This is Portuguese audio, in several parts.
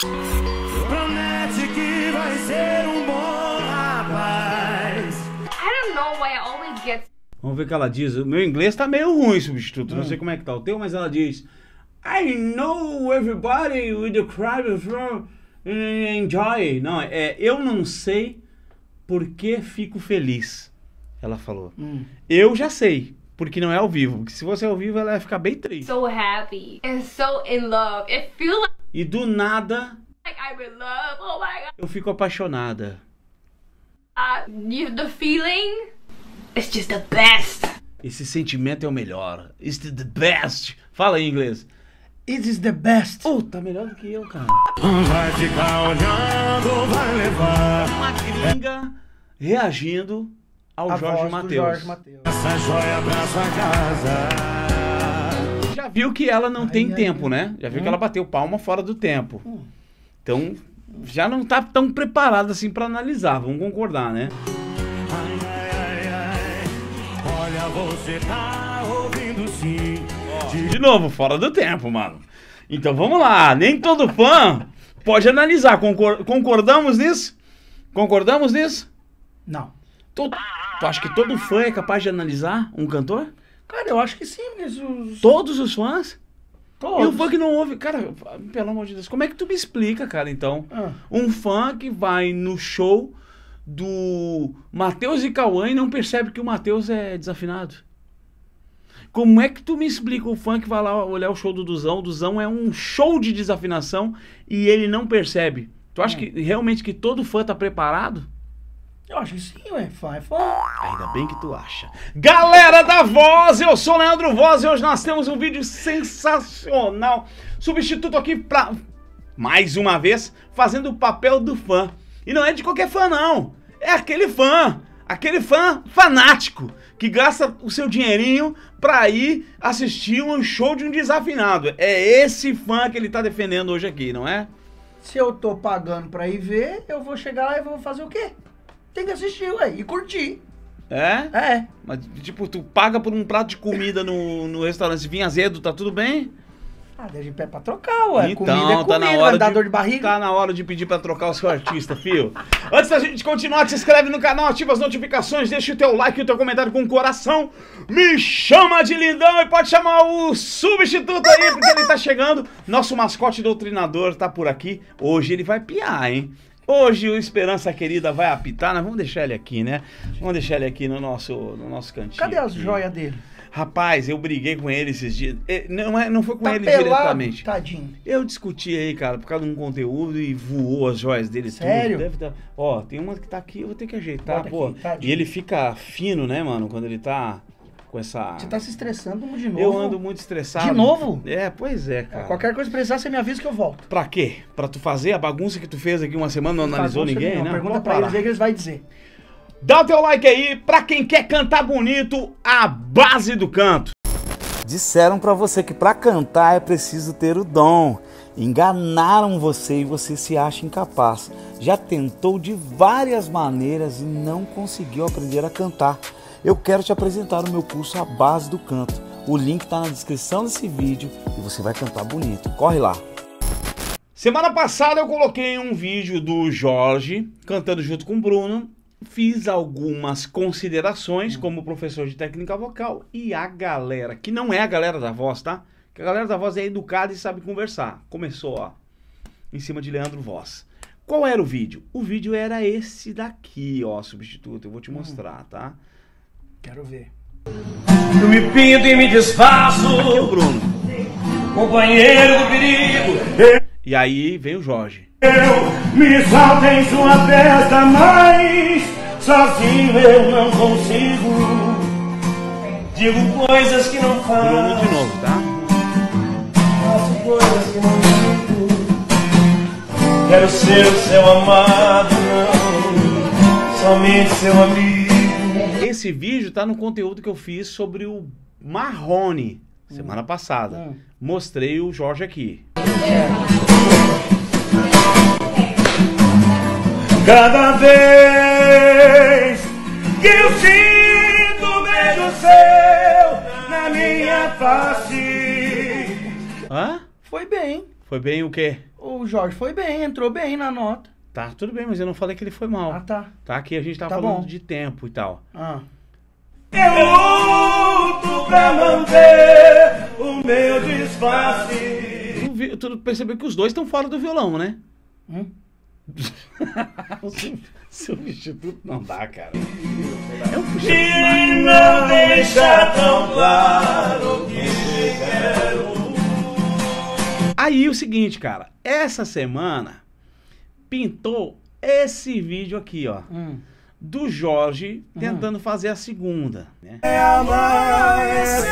Promete que vai ser um bom rapaz. I don't know why I always get. Vamos ver o que ela diz. O meu inglês tá meio ruim, substituto. Não hum. sei como é que tá o teu, mas ela diz. I know everybody with the crowd from eh, enjoy. Não, é eu não sei por que fico feliz. Ela falou. Hum. Eu já sei porque não é ao vivo. Porque se você é ao vivo, ela vai ficar bem triste. So happy and so in love. It like... E do nada... Like I'm in love. Oh my God. Eu fico apaixonada. Uh, the feeling... just the best. Esse sentimento é o melhor. It's the best. Fala em inglês. It is the best. Oh, tá melhor do que eu, cara. Vai ficar olhando, vai levar. Uma gringa reagindo ao a Jorge Matheus. Essa joia abraça a casa. Já viu que ela não tem tempo, né? Já viu hum. que ela bateu palma fora do tempo. Hum. Então, já não tá tão preparada assim para analisar, vamos concordar, né? Olha, você tá ouvindo sim. De... de novo, fora do tempo, mano. Então vamos lá, nem todo fã pode analisar. Concor concordamos nisso? Concordamos nisso? Não. Tô... Tu acha que todo fã é capaz de analisar um cantor? Cara, eu acho que sim, mas os... Todos os fãs? Todos. E o fã que não ouve. Cara, pelo amor de Deus, como é que tu me explica, cara, então? Ah. Um fã que vai no show do Matheus e Cauã e não percebe que o Matheus é desafinado. Como é que tu me explica o fã que vai lá olhar o show do Duzão? O Duzão é um show de desafinação e ele não percebe. Tu acha é. que realmente que todo fã tá preparado? Eu acho que sim, ué. Fai, fai. Ainda bem que tu acha. Galera da Voz, eu sou o Leandro Voz e hoje nós temos um vídeo sensacional. Substituto aqui pra, mais uma vez, fazendo o papel do fã. E não é de qualquer fã, não. É aquele fã aquele fã fanático que gasta o seu dinheirinho pra ir assistir um show de um desafinado. É esse fã que ele tá defendendo hoje aqui, não é? Se eu tô pagando pra ir ver, eu vou chegar lá e vou fazer o quê? Tem que assistir, ué, e curtir. É? É. Mas, tipo, tu paga por um prato de comida no, no restaurante vinho azedo, tá tudo bem? Ah, de pé pra trocar, ué. Então, comida é comida, tá na hora de, dor de barriga. Tá na hora de pedir pra trocar o seu artista, fio. Antes da gente continuar, se inscreve no canal, ativa as notificações, deixa o teu like e o teu comentário com o coração. Me chama de lindão e pode chamar o substituto aí, porque ele tá chegando. Nosso mascote doutrinador tá por aqui. Hoje ele vai piar, hein? Hoje o Esperança Querida vai apitar, nós vamos deixar ele aqui, né? Vamos deixar ele aqui no nosso, no nosso cantinho. Cadê as joias dele? Rapaz, eu briguei com ele esses dias. É, não, é, não foi com tá ele pelado, diretamente. Tadinho. Eu discuti aí, cara, por causa de um conteúdo e voou as joias dele. Sério? Tudo. Deve tá, Ó, tem uma que tá aqui, eu vou ter que ajeitar, Bota pô. Aqui, e ele fica fino, né, mano, quando ele tá com essa. Você tá se estressando de novo. Eu ando muito estressado. De novo? É, pois é, cara. Qualquer coisa que precisar, você me avisa que eu volto. Pra quê? Pra tu fazer a bagunça que tu fez aqui uma semana, não analisou ninguém, não. né? Pergunta Vou pra parar. eles aí que eles vão dizer. Dá o teu like aí, pra quem quer cantar bonito, a base do canto. Disseram para você que para cantar é preciso ter o dom. Enganaram você e você se acha incapaz. Já tentou de várias maneiras e não conseguiu aprender a cantar eu quero te apresentar o meu curso A Base do Canto. O link está na descrição desse vídeo e você vai cantar bonito. Corre lá! Semana passada eu coloquei um vídeo do Jorge cantando junto com o Bruno. Fiz algumas considerações como professor de técnica vocal e a galera, que não é a galera da voz, tá? Que a galera da voz é educada e sabe conversar. Começou, ó, em cima de Leandro Voz. Qual era o vídeo? O vídeo era esse daqui, ó, substituto. Eu vou te mostrar, tá? Quero ver. Eu me pinto e me desfaço. Aqui é o Bruno. Companheiro do perigo. E aí vem o Jorge. Eu me salto em sua festa, mas sozinho eu não consigo. Digo coisas que não faço. Bruno de novo, tá? Faço coisas que não digo. Quero ser o seu amado, não. Somente seu amigo. Esse vídeo tá no conteúdo que eu fiz sobre o Marrone, hum. semana passada. Hum. Mostrei o Jorge aqui. É. Cada vez que eu sinto medo seu na minha face. Hã? Foi bem. Foi bem o quê? O Jorge foi bem, entrou bem na nota. Tá, tudo bem, mas eu não falei que ele foi mal. Ah, tá. Tá, aqui a gente tava tá falando bom. de tempo e tal. Ah. Eu luto pra manter o meu disfarce. Tu, tu percebeu que os dois estão fora do violão, né? Hum? Substituto não dá, cara. Eu puxei. E não deixa tão claro que quero. Aí o seguinte, cara. Essa semana pintou esse vídeo aqui, ó. Hum. Do Jorge hum. tentando fazer a segunda. Né? É amanhecer,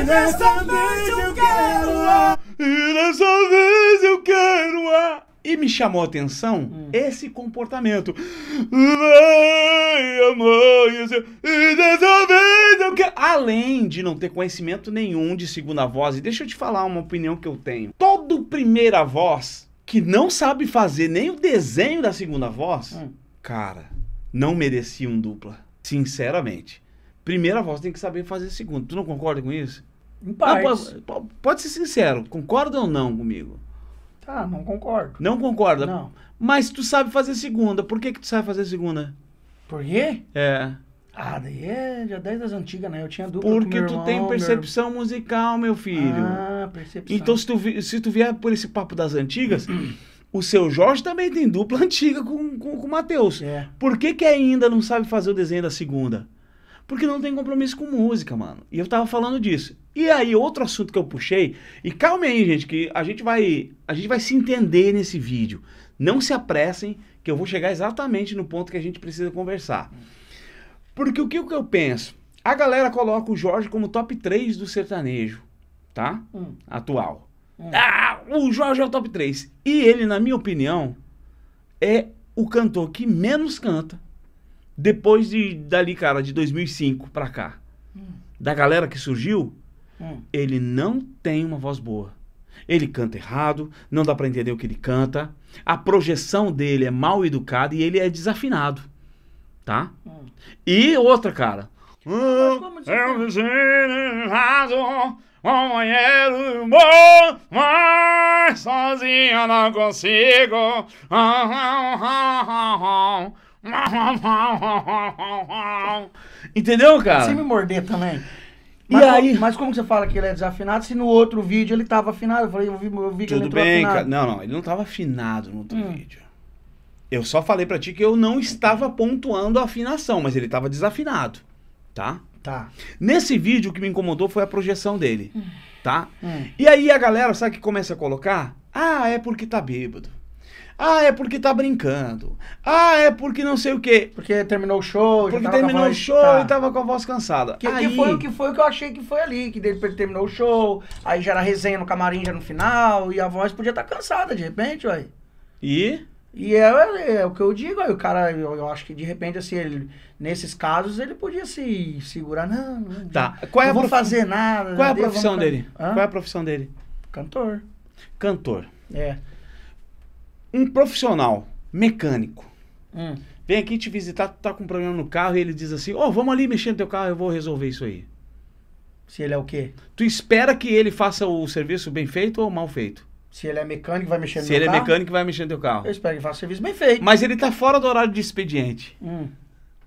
e dessa vez eu quero ar, e dessa vez eu quero ar. E me chamou a atenção hum. esse comportamento. Vai amanhecer, e dessa vez eu quero. Além de não ter conhecimento nenhum de segunda voz, e deixa eu te falar uma opinião que eu tenho. Todo primeira voz que não sabe fazer nem o desenho da segunda voz, hum. cara, não merecia um dupla. Sinceramente. Primeira voz tem que saber fazer segunda. Tu não concorda com isso? Em Ah, pode, pode, ser sincero, concorda ou não comigo? Tá, não concordo. Não concorda? Não. Mas tu sabe fazer segunda. Por que, que tu sabe fazer segunda? Por quê? É. Ah, daí é já 10 das antigas, né? Eu tinha dupla Porque tu irmão, tem percepção meu... musical, meu filho. Ah percepção. Então, se tu, se tu vier por esse papo das antigas, o seu Jorge também tem dupla antiga com, com, com o Matheus. É. Por que, que ainda não sabe fazer o desenho da segunda? Porque não tem compromisso com música, mano. E eu tava falando disso. E aí, outro assunto que eu puxei, e calma aí, gente, que a gente vai. A gente vai se entender nesse vídeo. Não se apressem, que eu vou chegar exatamente no ponto que a gente precisa conversar. Porque o que, o que eu penso? A galera coloca o Jorge como top 3 do sertanejo tá? Hum. Atual. Hum. Ah, o Jorge é o top 3. E ele, na minha opinião, é o cantor que menos canta depois de dali, cara, de 2005 pra cá. Hum. Da galera que surgiu, hum. ele não tem uma voz boa. Ele canta errado, não dá para entender o que ele canta. A projeção dele é mal educada e ele é desafinado. Tá? Hum. E outra, cara. Mas Companheiro bom, mas sozinho não consigo. Entendeu, cara? Você me morder também. Mas, e aí? Mas como que você fala que ele é desafinado se no outro vídeo ele tava afinado? Eu falei, eu vi, eu vi que Tudo ele bem, afinado. cara. Não, não, ele não tava afinado no outro hum. vídeo. Eu só falei para ti que eu não estava pontuando a afinação, mas ele tava desafinado, tá? Tá. Nesse vídeo, o que me incomodou foi a projeção dele. Hum. Tá? Hum. E aí a galera, sabe que começa a colocar? Ah, é porque tá bêbado. Ah, é porque tá brincando. Ah, é porque não sei o quê. Porque terminou o show. Porque terminou o show tá. e tava com a voz cansada. Que, aí... que foi o que foi que eu achei que foi ali, que depois repente terminou o show, aí já era resenha no camarim já no final, e a voz podia estar tá cansada de repente, ué. E? E é, é, é, o que eu digo, aí o cara, eu, eu, acho que de repente, assim, ele, nesses casos, ele podia se segurar, não, não tá. Qual é não a vou prof... fazer nada. Qual é a profissão vamos... dele? Hã? Qual é a profissão dele? Cantor. Cantor. É. Um profissional mecânico hum. vem aqui te visitar, tu tá com um problema no carro e ele diz assim, ó, oh, vamos ali mexer no teu carro, eu vou resolver isso aí. Se ele é o quê? Tu espera que ele faça o serviço bem feito ou mal feito? Se ele é mecânico, vai mexer no Se ele é mecânico, vai mexer no teu carro. Eu espero que faça serviço bem feito. Mas ele tá fora do horário de expediente. Hum.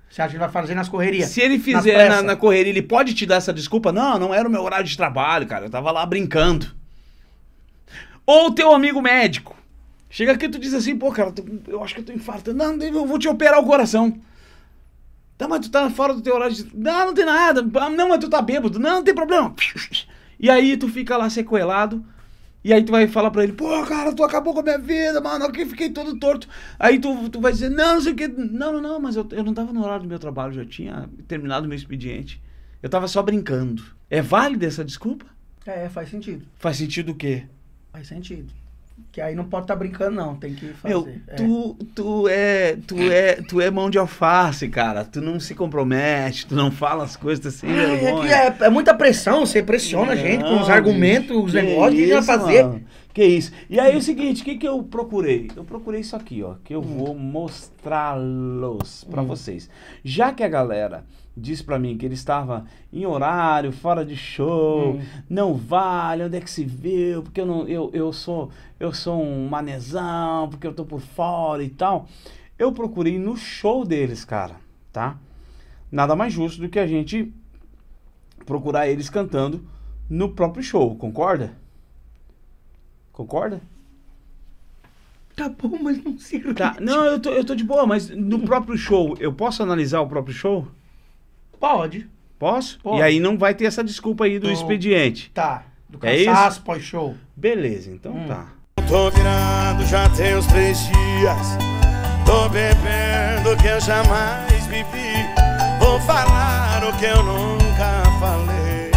Você acha que ele vai fazer nas correrias? Se ele fizer na, na, correria, ele pode te dar essa desculpa? Não, não era o meu horário de trabalho, cara. Eu tava lá brincando. Ou teu amigo médico. Chega aqui e tu diz assim, pô, cara, eu acho que eu tô infartando. Não, eu vou te operar o coração. Tá, mas tu tá fora do teu horário de... Não, não tem nada. Ah, não, mas tu tá bêbado. Não, não tem problema. E aí tu fica lá sequelado e aí tu vai falar pra ele, pô, cara, tu acabou com a minha vida, mano, aqui fiquei todo torto. Aí tu, tu vai dizer, não, não sei o que, não, não, não, mas eu, eu não tava no horário do meu trabalho, já tinha terminado o meu expediente. Eu tava só brincando. É válida essa desculpa? É, faz sentido. Faz sentido o quê? Faz sentido. Que aí não pode estar tá brincando, não, tem que fazer. Meu, é. tu, é. tu, é, tu, é, tu é mão de alface, cara. Tu não se compromete, tu não fala as coisas assim, É, é, é, é, muita pressão, você pressiona a gente com os argumentos, os negócios, o que vai fazer? Mano. Que isso. E aí é o seguinte, o que, que eu procurei? Eu procurei isso aqui, ó, que eu hum. vou mostrá-los para hum. vocês. Já que a galera disse para mim que ele estava em horário, fora de show, hum. não vale, onde é que se viu, porque eu não eu, eu sou eu sou um manezão, porque eu tô por fora e tal. Eu procurei no show deles, cara, tá? Nada mais justo do que a gente procurar eles cantando no próprio show, concorda? Concorda? Tá bom, mas não sirva. Tá. Não, eu tô, eu tô de boa, mas no próprio show, eu posso analisar o próprio show? Pode. Posso? Pode. E aí não vai ter essa desculpa aí do expediente. Tá. Do é cansaço é pós-show. Beleza, então hum. tá. Tô virando já tem uns três dias Tô bebendo o que eu jamais vivi, Vou falar o que eu nunca falei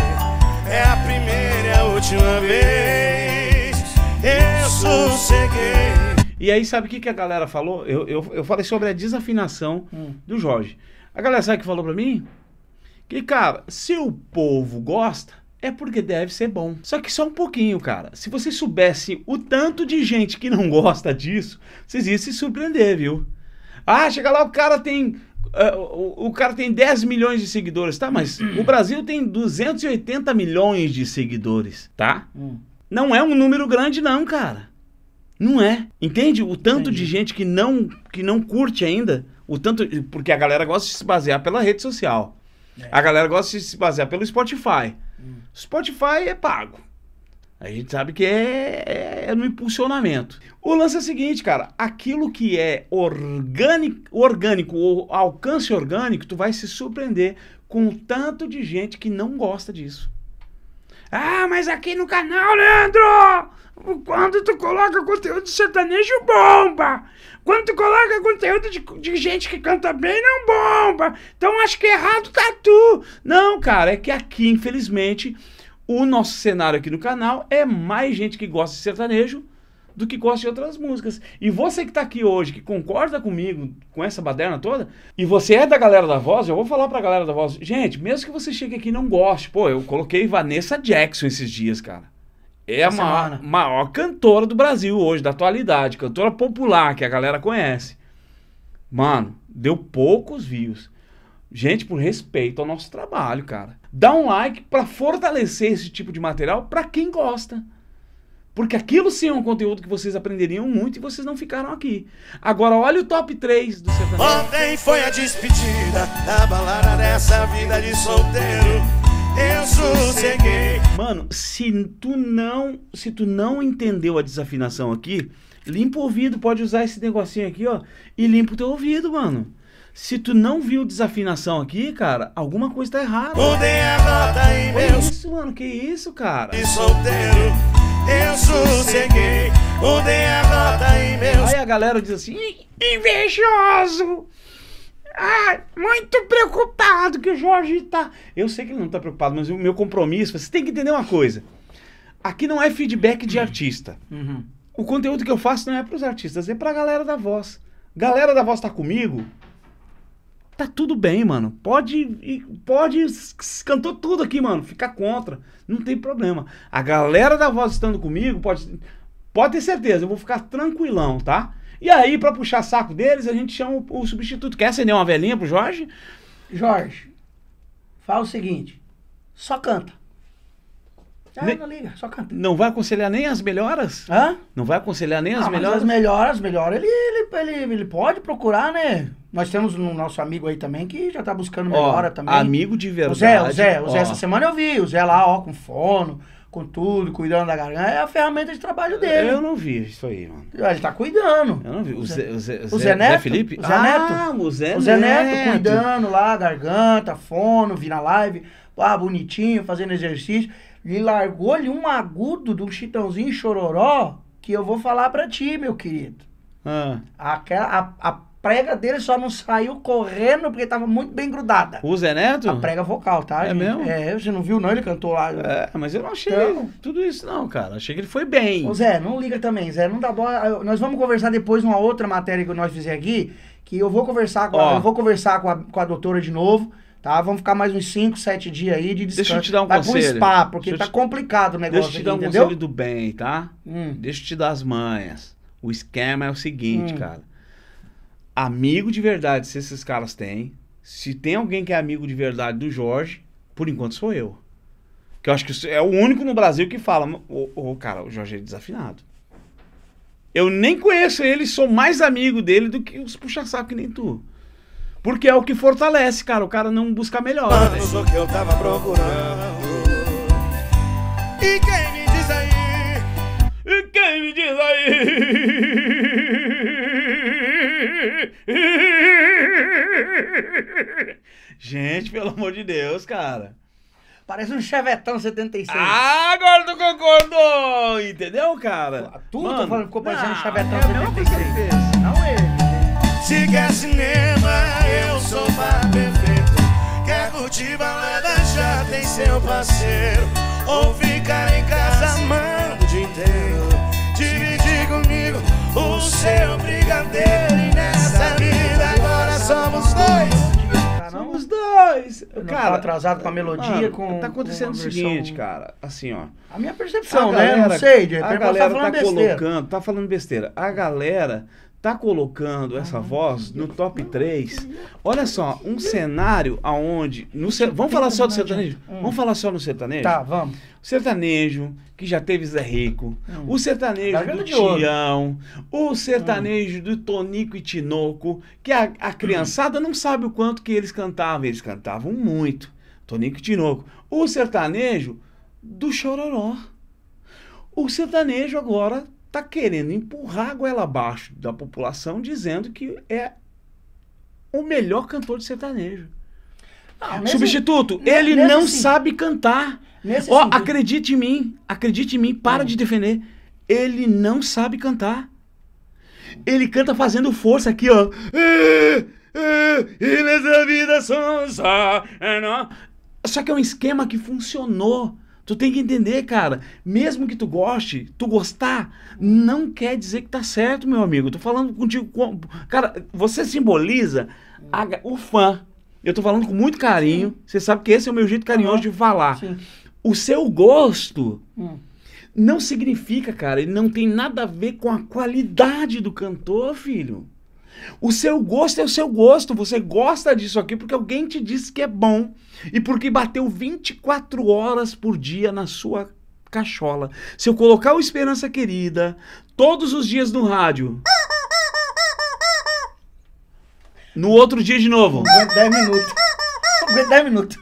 É a primeira e a última vez Eu sosseguei e aí, sabe o que, que a galera falou? Eu, eu, eu falei sobre a desafinação hum. do Jorge. A galera sabe o que falou pra mim? Que, cara, se o povo gosta, é porque deve ser bom. Só que só um pouquinho, cara. Se você soubesse o tanto de gente que não gosta disso, vocês iam se surpreender, viu? Ah, chega lá, o cara tem. Uh, o, o, cara tem 10 milhões de seguidores, tá? Mas o Brasil tem 280 milhões de seguidores, tá? Hum. Não é um número grande, não, cara. Não é. Entende? O tanto Entendi. de gente que não, que não curte ainda. O tanto. Porque a galera gosta de se basear pela rede social. É. A galera gosta de se basear pelo Spotify. Hum. Spotify é pago. A gente sabe que é, é, é, no impulsionamento. O lance é o seguinte, cara, aquilo que é orgânico, orgânico ou alcance orgânico, tu vai se surpreender com o tanto de gente que não gosta disso. Ah, mas aqui no canal, Leandro! Quando tu coloca conteúdo de sertanejo, bomba! Quando tu coloca conteúdo de, de gente que canta bem, não bomba! Então acho que errado tá tu! Não, cara, é que aqui, infelizmente, o nosso cenário aqui no canal é mais gente que gosta de sertanejo do que gosta de outras músicas. E você que está aqui hoje, que concorda comigo com essa baderna toda, e você é da galera da voz, eu vou falar pra galera da voz, gente, mesmo que você chegue aqui e não goste, pô, eu coloquei Vanessa Jackson esses dias, cara. É a é maior, maior cantora do Brasil hoje, da atualidade, cantora popular que a galera conhece. Mano, deu poucos views. Gente, por respeito ao nosso trabalho, cara. Dá um like para fortalecer esse tipo de material para quem gosta. Porque aquilo sim é um conteúdo que vocês aprenderiam muito e vocês não ficaram aqui. Agora olha o top 3 do sertanejo. Ontem foi a despedida da balada dessa vida de solteiro. Eu sosseguei. Mano, se tu não, se tu não entendeu a desafinação aqui, limpa o ouvido, pode usar esse negocinho aqui, ó, e limpa o teu ouvido, mano. Se tu não viu desafinação aqui, cara, alguma coisa tá errada. Mudei a rota e meu... Que isso, mano, que isso, cara? E solteiro eu sosseguei. O derrota em meus. Aí a galera diz assim: invejoso! Ah, muito preocupado que o Jorge tá. Eu sei que ele não tá preocupado, mas o meu compromisso. Você tem que entender uma coisa: aqui não é feedback de artista. Uhum. O conteúdo que eu faço não é para os artistas, é para a galera da voz. Galera da voz tá comigo? Tá tudo bem, mano. Pode. Pode. Cantou tudo aqui, mano. Ficar contra. Não tem problema. A galera da voz estando comigo, pode. Pode ter certeza, eu vou ficar tranquilão, tá? E aí, para puxar saco deles, a gente chama o, o, substituto. Quer acender uma velhinha pro Jorge? Jorge, fala o seguinte: só canta. Ah, não liga, só canta. Não vai aconselhar nem as melhoras? Hã? Não vai aconselhar nem ah, as melhoras? As melhoras, melhor ele, ele, ele, ele pode procurar, né? Nós temos um nosso amigo aí também que já tá buscando melhora ó, também. Amigo de verdade. O Zé, o Zé, o Zé essa semana eu vi, o Zé lá, ó, com fono, com tudo, cuidando da garganta. É a ferramenta de trabalho dele. Eu não vi isso aí, mano. Ah, ele tá cuidando. Eu não vi. O Zé, o Zé, o Zé, Zé Neto? Zé Felipe? O Zé ah, Neto. O Zé, o Zé Neto. cuidando lá, garganta, fono, vi na live. Ah, bonitinho, fazendo exercício. E largou-lhe um agudo de um chitãozinho chororó que eu vou falar para ti, meu querido. Ah. Aquela, a, a prega dele só não saiu correndo porque estava muito bem grudada. O Zé Neto? A prega vocal, tá? É gente? mesmo? É, você não viu não, ele cantou lá. É, mas eu não achei então... tudo isso não, cara. Achei que ele foi bem. Ô Zé, não liga também, Zé, não dá bola. Nós vamos conversar depois numa outra matéria que nós fizemos aqui, que eu vou conversar com, a, eu vou conversar com a, com a doutora de novo Tá? Vamos ficar mais uns 5, 7 dias aí de descanso. Deixa eu te dar um Vai conselho. Vai spa, porque tá complicado o negócio Deixa eu te dar aqui, um entendeu? conselho do bem, tá? Hum. Deixa eu te dar as manhas. O esquema é o seguinte, hum. cara. Amigo de verdade, se esses caras têm, se tem alguém que é amigo de verdade do Jorge, por enquanto sou eu. Que eu acho que é o único no Brasil que fala, o oh, oh, cara, o Jorge é desafinado. Eu nem conheço ele, sou mais amigo dele do que os puxa-saco que nem tu. Porque é o que fortalece, cara. O cara não busca melhor. Né? Anos o que eu tava procurando. E quem me diz aí? E quem me diz aí? Gente, pelo amor de Deus, cara. Parece um chevetão 76. Ah, agora tu concordou! Entendeu, cara? Tudo Mano, falando, ficou parecendo um chevetão é 76. Se quer cinema, eu sou par perfeito. Quer curtir balada, já tem seu parceiro. Ou ficar em casa amando o dia inteiro. Dividir comigo o seu brigadeiro. E nessa vida agora somos dois. Somos dois! Cara, tô atrasado com a melodia, com. Tá acontecendo com o seguinte, cara. Assim, ó. A minha percepção, a galera, né? Não sei, de repente a tá galera tá colocando, tá falando besteira. A galera tá colocando essa voz no top 3. Olha só, um cenário aonde no vamos falar só do sertanejo? Vamos falar só no sertanejo? Tá, vamos. sertanejo que já teve Zé Rico, hum. o sertanejo do Tião, o sertanejo hum. do Tonico e Tinoco, que a, a criançada não sabe o quanto que eles cantavam, eles cantavam muito. Tonico e Tinoco. O sertanejo do Chororó. O sertanejo agora está querendo empurrar a goela abaixo da população, dizendo que é o melhor cantor de sertanejo. Substituto, ele não sabe cantar. Ó, oh, acredite em mim, acredite em mim, para é. de defender. Ele não sabe cantar. Ele canta fazendo força aqui, ó. E nessa vida sonsa. É, Só que é um esquema que funcionou Tu tem que entender, cara, mesmo que tu goste, tu gostar, não quer dizer que tá certo, meu amigo. Tô falando contigo. Com... Cara, você simboliza a... o fã. Eu tô falando com muito carinho. Você sabe que esse é o meu jeito carinhoso uhum. de falar. Sim. O seu gosto. Hum não significa, cara, ele não tem nada a ver com a qualidade do cantor, filho. O seu gosto é o seu gosto. Você gosta disso aqui porque alguém te disse que é bom e porque bateu 24 horas por dia na sua cachola. Se eu colocar o Esperança Querida todos os dias no rádio. No outro dia de novo. 10 minutos. 10 minutos.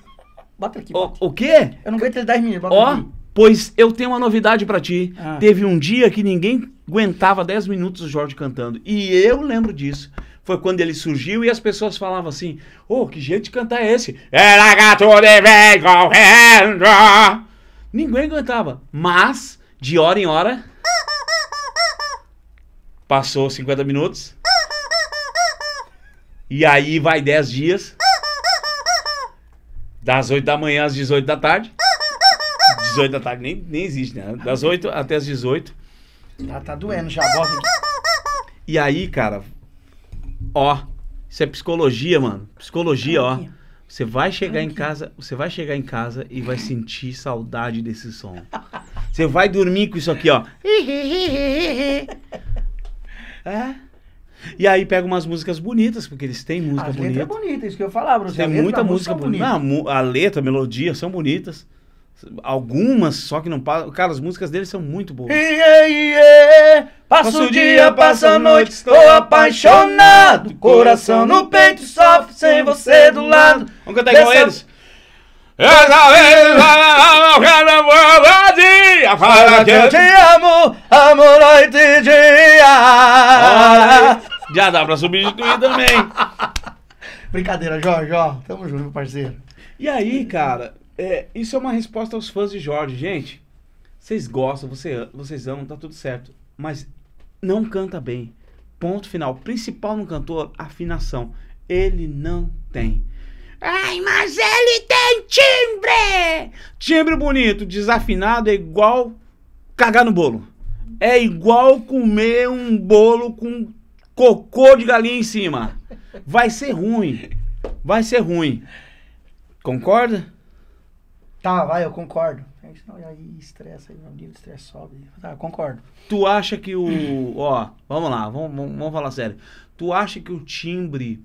Bota aqui. Bota. O, o quê? Eu não aguento 10 minutos. Bota Ó. Aqui. Pois eu tenho uma novidade para ti. Ah. Teve um dia que ninguém aguentava 10 minutos o Jorge cantando. E eu lembro disso. Foi quando ele surgiu e as pessoas falavam assim: Ô, oh, que jeito de cantar é esse? Era gato de vem correndo. Ninguém aguentava Mas, de hora em hora. Passou 50 minutos. E aí vai 10 dias. Das 8 da manhã às 18 da tarde. 18 da tarde nem, nem existe, né? Das 8 até as 18. Tá, tá doendo já, bota aqui. E aí, cara, ó, isso é psicologia, mano. Psicologia, ó. Você vai chegar em casa, você vai chegar em casa e vai sentir saudade desse som. Você vai dormir com isso aqui, ó. É. E aí pega umas músicas bonitas, porque eles têm música As bonita. letra é bonita, isso que eu falava, Bruno. Tem muita música, música é bonita. bonita. Não, a letra, a melodia são bonitas. Algumas, só que não passam. Cara, as músicas dele são muito boas. Yeah, yeah. Passo o dia, passa a noite, estou apaixonado. Coração no peito sofre sem você do hum. lado. Vamos cantar igual eles? Essa vez eu quero dia Fala que eu te amo, amor noite e dia Já dá pra substituir também Brincadeira, Jorge, ó, tamo junto, parceiro E aí, cara, é, isso é uma resposta aos fãs de Jorge. Gente, vocês gostam, você, vocês amam, tá tudo certo. Mas não canta bem. Ponto final. Principal no cantor, afinação. Ele não tem. Ai, mas ele tem timbre! Timbre bonito, desafinado é igual cagar no bolo. É igual comer um bolo com cocô de galinha em cima. Vai ser ruim. Vai ser ruim. Concorda? Tá, vai, eu concordo. Aí, aí estressa, aí meu nível de estresse sobe. Tá, concordo. Tu acha que o. ó, vamos lá, vamos, vamos falar sério. Tu acha que o timbre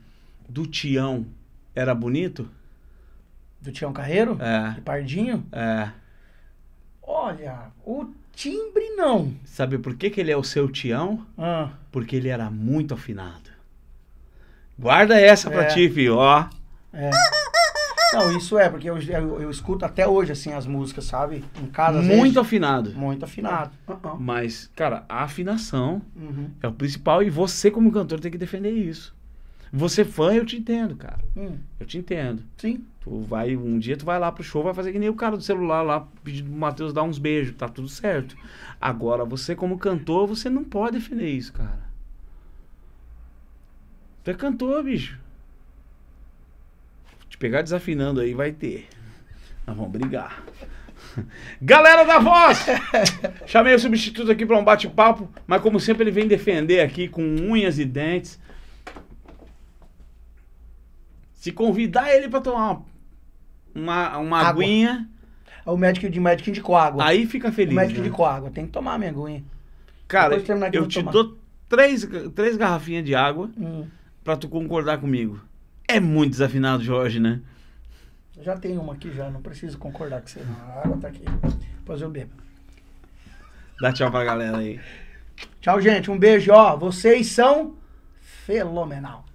do Tião era bonito? Do Tião Carreiro? É. De Pardinho? É. Olha, o timbre não. Sabe por que, que ele é o seu Tião? Ah. Porque ele era muito afinado. Guarda essa é. pra ti, filho, ó. É. Não, isso é, porque eu, eu, eu, escuto até hoje, assim, as músicas, sabe? Em casa, Muito vezes, afinado. Muito afinado. Ah, ah. Mas, cara, a afinação uhum. é o principal e você, como cantor, tem que defender isso. Você fã, eu te entendo, cara. Hum. Eu te entendo. Sim. Tu vai, um dia tu vai lá pro show, vai fazer que nem o cara do celular lá, pedindo pro Matheus dar uns beijos, tá tudo certo. Agora, você como cantor, você não pode defender isso, cara. Tu é cantor, bicho pegar desafinando aí, vai ter. Nós vamos brigar. Galera da voz! Chamei o substituto aqui para um bate-papo, mas como sempre ele vem defender aqui com unhas e dentes. Se convidar ele para tomar uma, uma, água. aguinha. O médico de médico indicou água. Aí fica feliz. O médico né? indicou água, tem que tomar minha aguinha. Cara, eu, eu te tomar. dou três, três garrafinhas de água hum. para tu concordar comigo. É muito desafinado, Jorge, né? Já tem uma aqui, já. Não preciso concordar com você, não. A água tá aqui. Depois eu bebo. Dá tchau pra galera aí. tchau, gente. Um beijo, ó. Vocês são fenomenal.